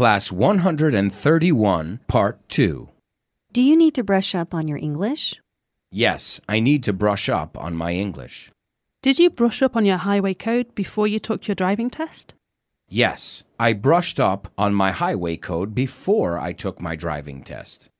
Class 131, Part 2. Do you need to brush up on your English? Yes, I need to brush up on my English. Did you brush up on your highway code before you took your driving test? Yes, I brushed up on my highway code before I took my driving test.